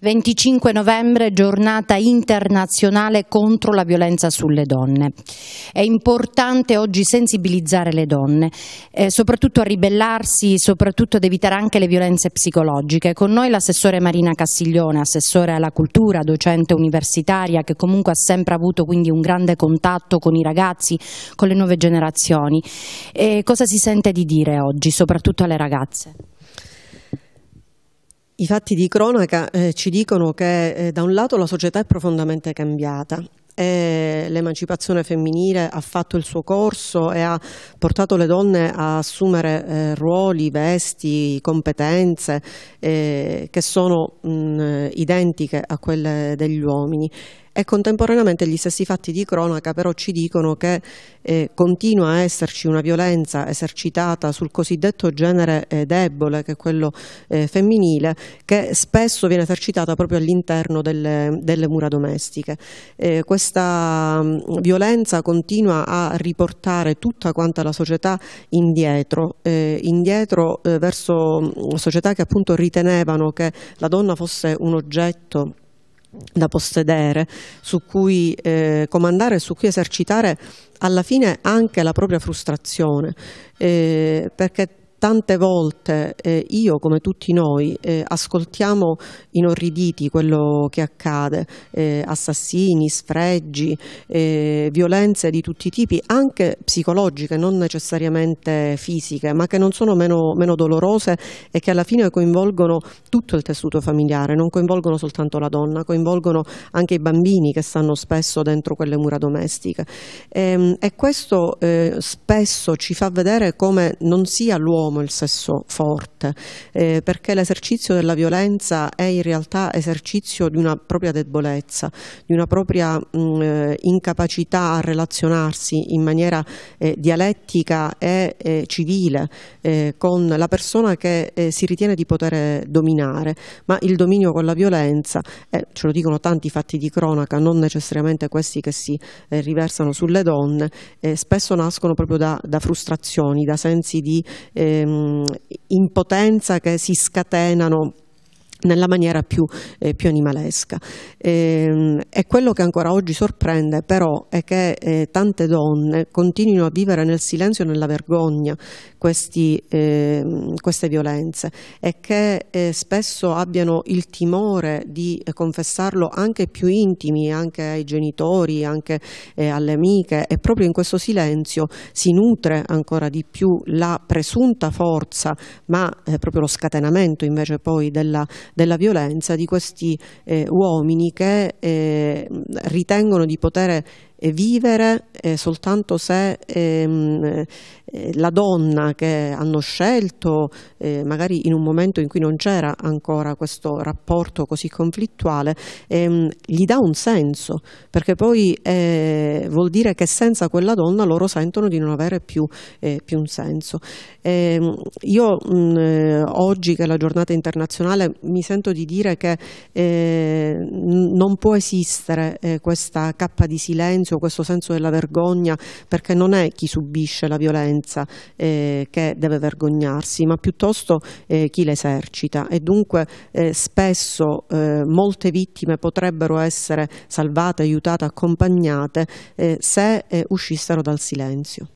25 novembre, giornata internazionale contro la violenza sulle donne. È importante oggi sensibilizzare le donne, eh, soprattutto a ribellarsi, soprattutto ad evitare anche le violenze psicologiche. Con noi l'assessore Marina Castiglione, assessore alla cultura, docente universitaria, che comunque ha sempre avuto quindi un grande contatto con i ragazzi, con le nuove generazioni. E cosa si sente di dire oggi, soprattutto alle ragazze? I fatti di cronaca eh, ci dicono che eh, da un lato la società è profondamente cambiata eh, l'emancipazione femminile ha fatto il suo corso e ha portato le donne a assumere eh, ruoli, vesti, competenze eh, che sono mh, identiche a quelle degli uomini e contemporaneamente gli stessi fatti di cronaca però ci dicono che eh, continua a esserci una violenza esercitata sul cosiddetto genere eh, debole, che è quello eh, femminile, che spesso viene esercitata proprio all'interno delle, delle, mura domestiche. Eh, questa mh, mm, violenza continua a riportare tutta quanta la società indietro, eh, indietro eh, verso mm, società che appunto ritenevano che la donna fosse un oggetto da possedere, su cui eh, comandare, su cui esercitare alla fine anche la propria frustrazione, eh, perché tante volte eh, io come tutti noi eh, ascoltiamo inorriditi quello che accade, eh, assassini, sfreggi, eh, violenze di tutti i tipi, anche psicologiche, non necessariamente fisiche, ma che non sono meno, meno, dolorose e che alla fine coinvolgono tutto il tessuto familiare, non coinvolgono soltanto la donna, coinvolgono anche i bambini che stanno spesso dentro quelle mura domestiche. E, ehm, e questo eh, spesso ci fa vedere come non sia l'uomo dell'uomo il sesso forte, eh, perché l'esercizio della violenza è in realtà esercizio di una propria debolezza, di una propria mh, mm, eh, incapacità a relazionarsi in maniera eh, dialettica e eh, civile eh, con la persona che eh, si ritiene di poter dominare, ma il dominio con la violenza, ce lo dicono tanti fatti di cronaca, non necessariamente questi che si riversano sulle donne, spesso nascono proprio da, da frustrazioni, da sensi di eh, Ehm, impotenza che si scatenano nella maniera più, eh, più animalesca. E, ehm, e, quello che ancora oggi sorprende però è che eh, tante donne continuino a vivere nel silenzio e nella vergogna questi, eh, queste violenze e che eh, spesso abbiano il timore di eh, confessarlo anche più intimi, anche ai genitori, anche eh, alle amiche e proprio in questo silenzio si nutre ancora di più la presunta forza ma eh, proprio lo scatenamento invece poi della, della violenza di questi eh, uomini che ritengono di poter vivere eh, soltanto se ehm, eh, la donna che hanno scelto, eh, magari in un momento in cui non c'era ancora questo rapporto così conflittuale, ehm, gli dà un senso, perché poi eh, vuol dire che senza quella donna loro sentono di non avere più, eh, più un senso. Ehm, io mh, mm, oggi che è la giornata internazionale mi sento di dire che non può esistere questa cappa di silenzio silenzio, questo senso della vergogna, perché non è chi subisce la violenza eh, che deve vergognarsi, ma piuttosto eh, chi l'esercita e dunque eh, spesso eh, molte vittime potrebbero essere salvate, aiutate, accompagnate eh, se eh, uscissero dal silenzio.